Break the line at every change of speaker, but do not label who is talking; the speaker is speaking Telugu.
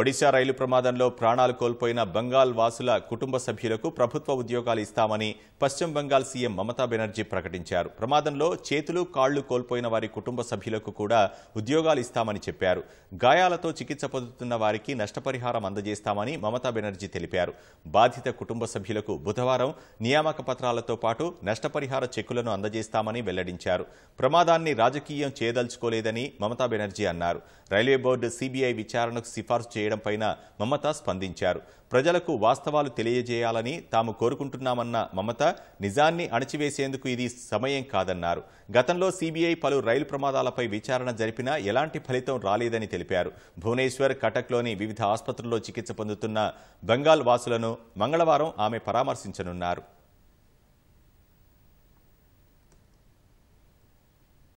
ఒడిశా రైలు ప్రమాదంలో ప్రాణాలు కోల్పోయిన బెంగాల్ వాసుల కుటుంబ సభ్యులకు ప్రభుత్వ ఉద్యోగాలు ఇస్తామని పశ్చిమ బెంగాల్ సీఎం మమతా బెనర్జీ ప్రకటించారు ప్రమాదంలో చేతులు కాళ్లు కోల్పోయిన వారి కుటుంబ సభ్యులకు కూడా ఉద్యోగాలు ఇస్తామని చెప్పారు గాయాలతో చికిత్స పొందుతున్న వారికి నష్టపరిహారం అందజేస్తామని మమతా బెనర్జీ తెలిపారు బాధిత కుటుంబ సభ్యులకు బుధవారం నియామక పత్రాలతో పాటు నష్టపరిహార చెక్కులను అందజేస్తామని వెల్లడించారు ప్రమాదాన్ని రాజకీయం చేయదలుచుకోలేదని మమతా బెనర్జీ అన్నారు రైల్వే బోర్డు సీబీఐ విచారణకు సిఫార్సు చేయడంపైన మమత స్పందించారు ప్రజలకు వాస్తవాలు తెలియజేయాలని తాము కోరుకుంటున్నామన్న మమత నిజాన్ని అణచివేసేందుకు ఇది సమయం కాదన్నారు గతంలో సీబీఐ పలు రైలు ప్రమాదాలపై విచారణ జరిపినా ఎలాంటి ఫలితం రాలేదని తెలిపారు భువనేశ్వర్ కటక్లోని వివిధ ఆసుపత్రుల్లో చికిత్స పొందుతున్న బెంగాల్ వాసులను మంగళవారం ఆమె పరామర్శించనున్నారు